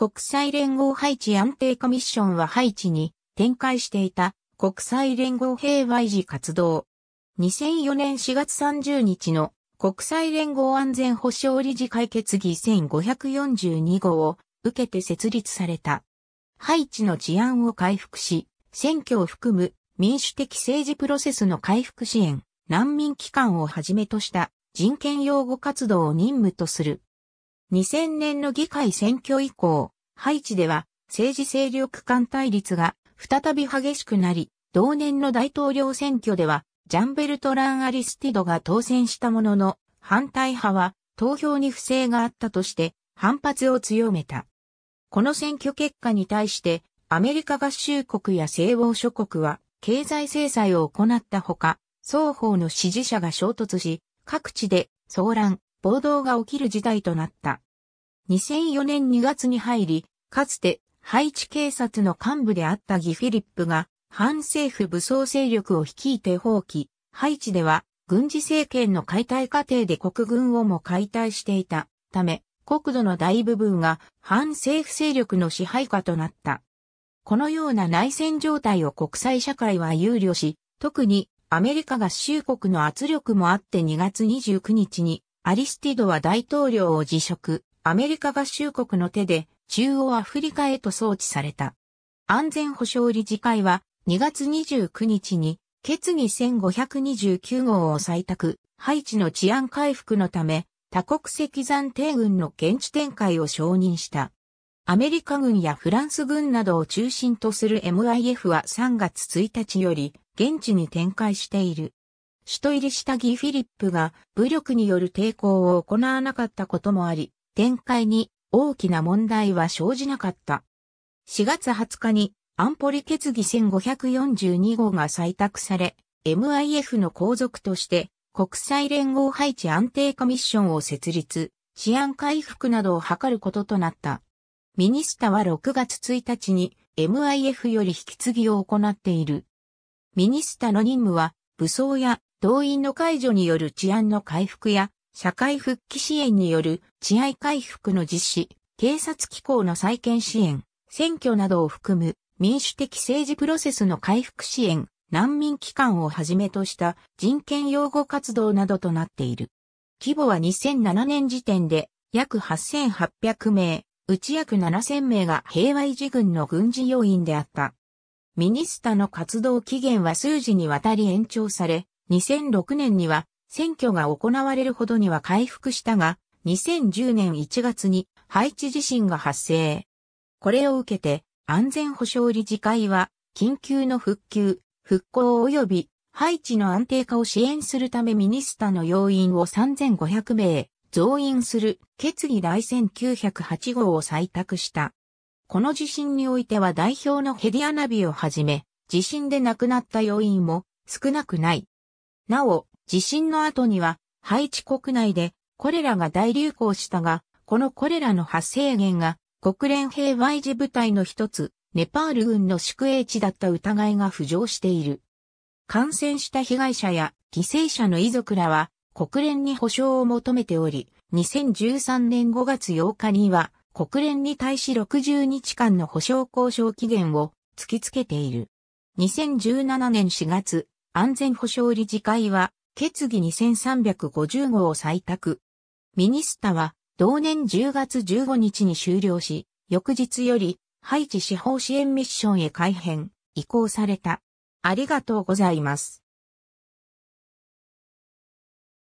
国際連合配置安定コミッションはハイチに展開していた国際連合平和維持活動。2004年4月30日の国際連合安全保障理事会決議1542号を受けて設立された。ハイチの治安を回復し、選挙を含む民主的政治プロセスの回復支援、難民機関をはじめとした人権擁護活動を任務とする2000年の議会選挙以降、ハイチでは政治勢力間対立が再び激しくなり、同年の大統領選挙ではジャンベルトラン・アリスティドが当選したものの、反対派は投票に不正があったとして反発を強めた。この選挙結果に対してアメリカ合衆国や西欧諸国は経済制裁を行ったほか、双方の支持者が衝突し、各地で騒乱、暴動が起きる事態となった。2004年2月に入り、かつてハイチ警察の幹部であったギ・フィリップが、反政府武装勢力を率いて放棄、ハイチでは軍事政権の解体過程で国軍をも解体していたため、国土の大部分が反政府勢力の支配下となった。このような内戦状態を国際社会は憂慮し、特にアメリカ合衆国の圧力もあって2月29日にアリスティドは大統領を辞職、アメリカ合衆国の手で中央アフリカへと送致された。安全保障理事会は2月29日に決議1529号を採択、ハイチの治安回復のため多国籍暫定軍の現地展開を承認した。アメリカ軍やフランス軍などを中心とする MIF は3月1日より現地に展開している。首都入りしたギー・フィリップが武力による抵抗を行わなかったこともあり、展開に大きな問題は生じなかった。4月20日に安保理決議1542号が採択され、MIF の後続として国際連合配置安定コミッションを設立、治安回復などを図ることとなった。ミニスタは6月1日に MIF より引き継ぎを行っている。ミニスタの任務は武装や動員の解除による治安の回復や、社会復帰支援による治安回復の実施、警察機構の再建支援、選挙などを含む民主的政治プロセスの回復支援、難民機関をはじめとした人権擁護活動などとなっている。規模は2007年時点で約8800名、うち約7000名が平和維持軍の軍事要員であった。ミニスタの活動期限は数字にわたり延長され、2006年には選挙が行われるほどには回復したが、2010年1月にハイチ地震が発生。これを受けて安全保障理事会は緊急の復旧、復興及びハイチの安定化を支援するためミニスタの要員を3500名増員する決議第1908号を採択した。この地震においては代表のヘディアナビをはじめ、地震で亡くなった要員も少なくない。なお、地震の後には、ハイチ国内でコレラが大流行したが、このコレラの発生源が、国連平和維持部隊の一つ、ネパール軍の宿営地だった疑いが浮上している。感染した被害者や犠牲者の遺族らは、国連に保障を求めており、2013年5月8日には、国連に対し60日間の保障交渉期限を突きつけている。2017年4月、安全保障理事会は、決議2350号を採択。ミニスタは、同年10月15日に終了し、翌日より、ハイチ司法支援ミッションへ改編、移行された。ありがとうございます。